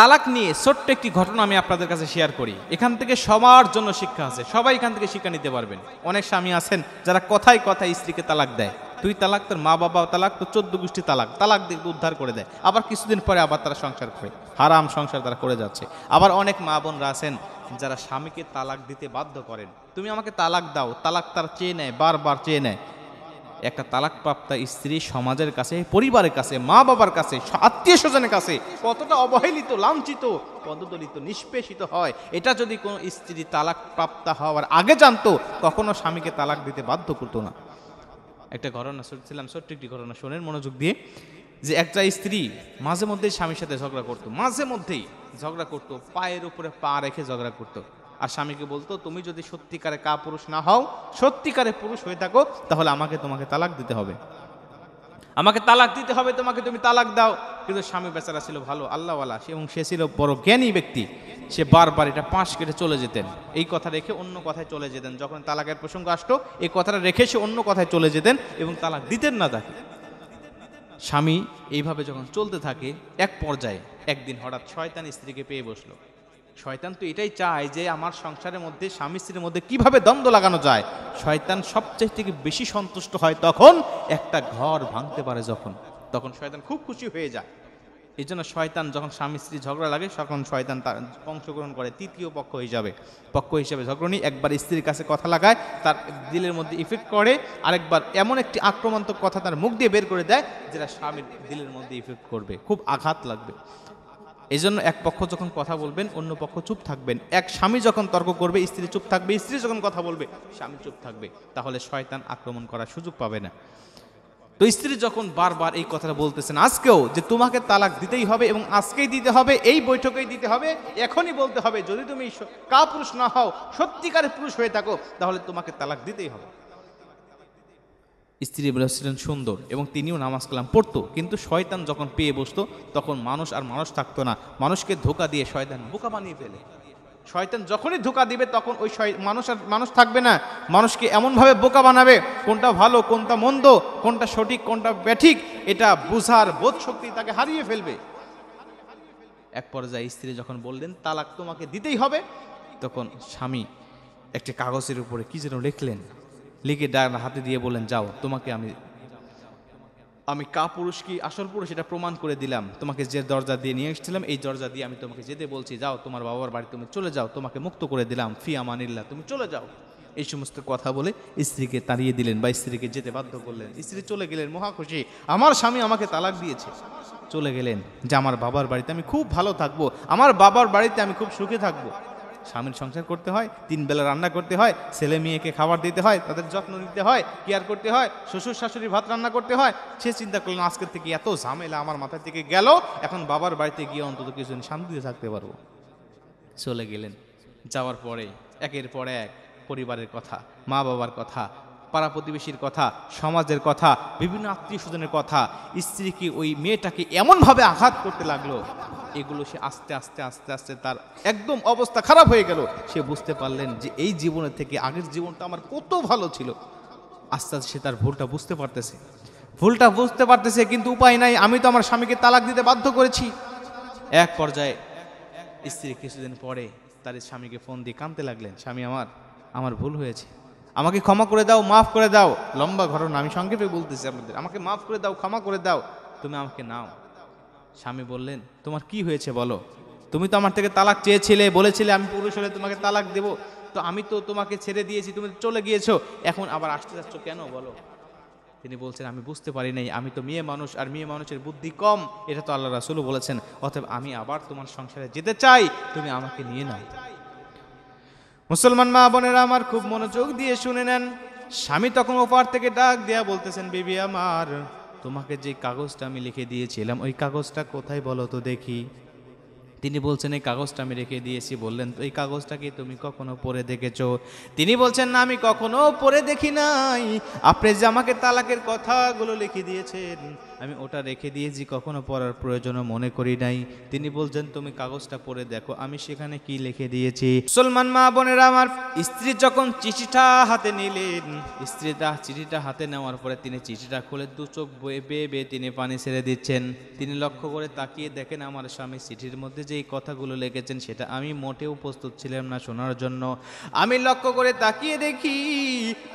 তালাক নিয়ে ছোট্ট একটি ঘটনা আমি আপনাদের কাছে শেয়ার করি এখান থেকে সবার জন্য শিক্ষা আছে সবাই এখান থেকে শিক্ষা নিতে পারবেন অনেক স্বামী আছেন যারা কথায় কথায় স্ত্রীকে তালাক দেয় তুই তালাক তোর মা বাবা তালাক তোর চোদ্দ গোষ্ঠী তালাক তালাক দিয়ে উদ্ধার করে দেয় আবার কিছুদিন পরে আবার তারা সংসার করে হারাম সংসার তারা করে যাচ্ছে আবার অনেক মা বোনরা আছেন যারা স্বামীকে তালাক দিতে বাধ্য করেন তুমি আমাকে তালাক দাও তালাক তার চেয়ে নেয় বারবার চেয়ে নেয় একটা তালাকপ্রাপ্তা স্ত্রী সমাজের কাছে পরিবারের কাছে মা বাবার কাছে আত্মীয় স্বজনের কাছে কতটা অবহেলিত লাঞ্ছিত পদদলিত নিষ্পেষিত হয় এটা যদি কোনো স্ত্রী তালাকপ্রাপ্তা হওয়ার আগে জানতো কখনো স্বামীকে তালাক দিতে বাধ্য করতো না একটা ঘটনা শুনছিলাম সত্যি একটি ঘটনা শোনেন মনোযোগ দিয়ে যে একটা স্ত্রী মাঝে মধ্যেই স্বামীর সাথে ঝগড়া করতো মাঝে মধ্যেই ঝগড়া করতো পায়ের উপরে পা রেখে ঝগড়া করতো আর স্বামীকে বলতো তুমি যদি সত্যিকারে কা পুরুষ না হও সত্যিকারে পুরুষ হয়ে থাকো তাহলে আমাকে তোমাকে তালাক দিতে হবে আমাকে তালাক দিতে হবে তোমাকে তুমি তালাক দাও কিন্তু স্বামী বেচারা ছিল ভালো আল্লাহওয়ালা সে এবং সে ছিল বড় জ্ঞানী ব্যক্তি সে বারবার এটা পাঁচ কেটে চলে যেতেন এই কথা রেখে অন্য কথায় চলে যেতেন যখন তালাকের প্রসঙ্গ আসতো এই কথাটা রেখে সে অন্য কথায় চলে যেতেন এবং তালাক দিতেন না তাকে স্বামী এইভাবে যখন চলতে থাকে এক পর্যায়ে একদিন হঠাৎ শয়তান স্ত্রীকে পেয়ে বসলো শয়তান তো এটাই চায় যে আমার সংসারের মধ্যে স্বামী স্ত্রীর মধ্যে কিভাবে দ্বন্দ্ব লাগানো যায় শয়তান সবচেয়ে থেকে বেশি সন্তুষ্ট হয় তখন একটা ঘর ভাঙতে পারে যখন তখন শয়তান খুব খুশি হয়ে যায় এই জন্য শয়তান যখন স্বামী স্ত্রী ঝগড়া লাগে তখন শয়তান তার অংশগ্রহণ করে তৃতীয় পক্ষ হিসাবে পক্ষ হিসাবে নিয়ে একবার স্ত্রীর কাছে কথা লাগায় তার দিলের মধ্যে ইফেক্ট করে আরেকবার এমন একটি আক্রমণাত্মক কথা তার মুখ দিয়ে বের করে দেয় যেটা স্বামীর দিলের মধ্যে ইফেক্ট করবে খুব আঘাত লাগবে এই জন্য এক পক্ষ যখন কথা বলবেন অন্য পক্ষ চুপ থাকবেন এক স্বামী যখন তর্ক করবে স্ত্রী চুপ থাকবে স্ত্রী যখন কথা বলবে স্বামী চুপ থাকবে তাহলে শয়তান আক্রমণ করার সুযোগ পাবে না তো স্ত্রী যখন বারবার এই কথাটা বলতেছেন আজকেও যে তোমাকে তালাক দিতেই হবে এবং আজকেই দিতে হবে এই বৈঠকেই দিতে হবে এখনই বলতে হবে যদি তুমি কাপুরুষ না হও সত্যিকারের পুরুষ হয়ে থাকো তাহলে তোমাকে তালাক দিতেই হবে স্ত্রী বলেছিলেন ছিলেন সুন্দর এবং তিনিও নামাজ কালাম পড়তো কিন্তু শয়তান যখন পেয়ে বসতো তখন মানুষ আর মানুষ থাকতো না মানুষকে ধোকা দিয়ে শয়তান বোকা বানিয়ে ফেলে শয়তান যখনই ধোকা দিবে তখন ওই মানুষ আর মানুষ থাকবে না মানুষকে এমনভাবে বোকা বানাবে কোনটা ভালো কোনটা মন্দ কোনটা সঠিক কোনটা ব্যাঠিক এটা বুঝার বোধ শক্তি তাকে হারিয়ে ফেলবে এক পর্যায়ে স্ত্রী যখন বললেন তালাক তোমাকে দিতেই হবে তখন স্বামী একটি কাগজের উপরে কি যেন লিখলেন লিখে ডান হাতে দিয়ে বলেন যাও তোমাকে আমি আমি কা পুরুষ কি আসল পুরুষ এটা প্রমাণ করে দিলাম তোমাকে যে দরজা দিয়ে নিয়ে এসেছিলাম এই দরজা দিয়ে আমি তোমাকে যেতে বলছি যাও তোমার বাবার বাড়ি তুমি চলে যাও তোমাকে মুক্ত করে দিলাম ফি আমানিল্লা তুমি চলে যাও এই সমস্ত কথা বলে স্ত্রীকে তাড়িয়ে দিলেন বা স্ত্রীকে যেতে বাধ্য করলেন স্ত্রী চলে গেলেন মহাখুশি আমার স্বামী আমাকে তালাক দিয়েছে চলে গেলেন যে আমার বাবার বাড়িতে আমি খুব ভালো থাকবো আমার বাবার বাড়িতে আমি খুব সুখে থাকবো স্বামীর সংসার করতে হয় তিন বেলা রান্না করতে হয় ছেলে মেয়েকে খাবার দিতে হয় তাদের যত্ন নিতে হয় কেয়ার করতে হয় শ্বশুর শাশুড়ি ভাত রান্না করতে হয় সে চিন্তা করলেন আজকের থেকে এত ঝামেলা আমার মাথার থেকে গেল এখন বাবার বাড়িতে গিয়ে অন্তত কিছুদিন শান্তিতে থাকতে পারবো চলে গেলেন যাওয়ার পরে একের পর এক পরিবারের কথা মা বাবার কথা পাড়া প্রতিবেশীর কথা সমাজের কথা বিভিন্ন আত্মীয় স্বজনের কথা স্ত্রীকে ওই মেয়েটাকে এমনভাবে আঘাত করতে লাগলো এগুলো সে আস্তে আস্তে আস্তে আস্তে তার একদম অবস্থা খারাপ হয়ে গেল সে বুঝতে পারলেন যে এই জীবনের থেকে আগের জীবনটা আমার কত ভালো ছিল আস্তে আস্তে সে তার ভুলটা বুঝতে পারতেছে ভুলটা বুঝতে পারতেছে কিন্তু উপায় নাই আমি তো আমার স্বামীকে তালাক দিতে বাধ্য করেছি এক পর্যায়ে স্ত্রী কিছুদিন পরে তার স্বামীকে ফোন দিয়ে কাঁদতে লাগলেন স্বামী আমার আমার ভুল হয়েছে আমাকে ক্ষমা করে দাও মাফ করে দাও লম্বা ঘটনা আমি সংক্ষেপে বলতেছি আপনাদের আমাকে মাফ করে দাও ক্ষমা করে দাও তুমি আমাকে নাও স্বামী বললেন তোমার কি হয়েছে বলো তুমি তো আমার থেকে তালাক চেয়েছিলে বলেছিলে আমি পুরুষ হলে তোমাকে তালাক দেব তো আমি তো তোমাকে ছেড়ে দিয়েছি তুমি চলে গিয়েছো এখন আবার আসতে যাচ্ছ কেন বলো তিনি বলছেন আমি বুঝতে পারি নাই আমি তো মেয়ে মানুষ আর মেয়ে মানুষের বুদ্ধি কম এটা তো আল্লাহ রাসুলও বলেছেন অতএব আমি আবার তোমার সংসারে যেতে চাই তুমি আমাকে নিয়ে নাও মুসলমান মা বোনেরা আমার খুব মনোযোগ দিয়ে শুনে নেন স্বামী তখন ওপার থেকে ডাক দেয়া বলতেছেন বিবি আমার তোমাকে যে কাগজটা আমি লিখে দিয়েছিলাম ওই কাগজটা কোথায় বলো তো দেখি তিনি বলছেন এই কাগজটা আমি রেখে দিয়েছি বললেন তো এই কাগজটা কি তুমি কখনো পরে দেখেছ তিনি বলছেন না আমি কখনো পরে দেখি নাই আপনি যে আমাকে তালাকের কথাগুলো লিখে দিয়েছেন আমি ওটা রেখে দিয়েছি কখনো পড়ার প্রয়োজনও মনে করি নাই তিনি বলছেন তুমি কাগজটা পড়ে দেখো আমি সেখানে কি লিখে দিয়েছি মুসলমান মা বোনেরা আমার স্ত্রী যখন চিঠিটা হাতে নিলেন স্ত্রী তা চিঠিটা হাতে নেওয়ার পরে তিনি চিঠিটা খুলে দু চোখ বয়ে বেয়ে বেয়ে তিনি পানি ছেড়ে দিচ্ছেন তিনি লক্ষ্য করে তাকিয়ে দেখেন আমার স্বামী চিঠির মধ্যে যেই কথাগুলো লিখেছেন সেটা আমি মোটেও প্রস্তুত ছিলাম না শোনার জন্য আমি লক্ষ্য করে তাকিয়ে দেখি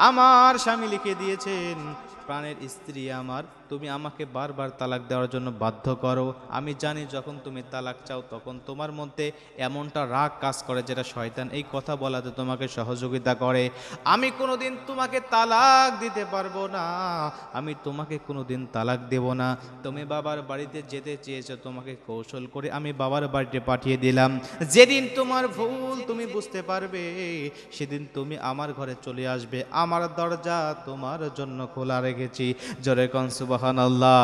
আমার স্বামী লিখে দিয়েছেন প্রাণের স্ত্রী আমার তুমি আমাকে বারবার তালাক দেওয়ার জন্য বাধ্য করো আমি জানি যখন তুমি তালাক চাও তখন তোমার মধ্যে এমনটা রাগ কাজ করে যেটা শয়তান এই কথা বলাতে তোমাকে সহযোগিতা করে আমি কোনোদিন তোমাকে তালাক দিতে পারবো না আমি তোমাকে কোনোদিন তালাক দেব না তুমি বাবার বাড়িতে যেতে চেয়েছো তোমাকে কৌশল করে আমি বাবার বাড়িতে পাঠিয়ে দিলাম যেদিন তোমার ভুল তুমি বুঝতে পারবে সেদিন তুমি আমার ঘরে চলে আসবে আমার দরজা তোমার জন্য খোলা দেখেছি জোরে কন সুবাহান আল্লাহ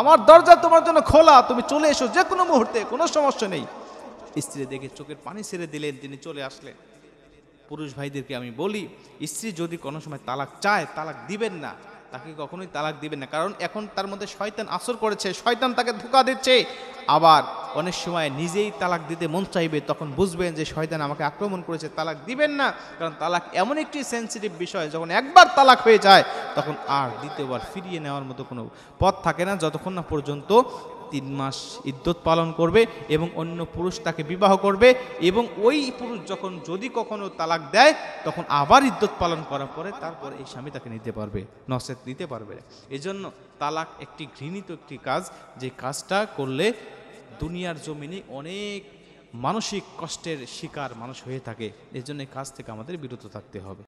আমার দরজা তোমার জন্য খোলা তুমি চলে এসো যে কোনো মুহূর্তে কোনো সমস্যা নেই স্ত্রী দেখে চোখের পানি ছেড়ে দিলেন তিনি চলে আসলেন পুরুষ ভাইদেরকে আমি বলি স্ত্রী যদি কোনো সময় তালাক চায় তালাক দিবেন না তাকে কখনোই তালাক দিবেন না কারণ এখন তার মধ্যে শয়তান আসর করেছে শয়তান তাকে ধোকা দিচ্ছে আবার অনেক সময় নিজেই তালাক দিতে মন চাইবে তখন বুঝবেন যে শয়তান আমাকে আক্রমণ করেছে তালাক দিবেন না কারণ তালাক এমন একটি সেন্সিটিভ বিষয় যখন একবার তালাক হয়ে যায় তখন আর দ্বিতীয়বার ফিরিয়ে নেওয়ার মতো কোনো পথ থাকে না যতক্ষণ না পর্যন্ত তিন মাস ইদ্যত পালন করবে এবং অন্য পুরুষ তাকে বিবাহ করবে এবং ওই পুরুষ যখন যদি কখনো তালাক দেয় তখন আবার ইদ্যত পালন করার পরে তারপরে এই স্বামী তাকে নিতে পারবে নসেত নিতে পারবে এজন্য তালাক একটি ঘৃণিত একটি কাজ যে কাজটা করলে দুনিয়ার জমিনে অনেক মানসিক কষ্টের শিকার মানুষ হয়ে থাকে এর জন্য কাজ থেকে আমাদের বিরত থাকতে হবে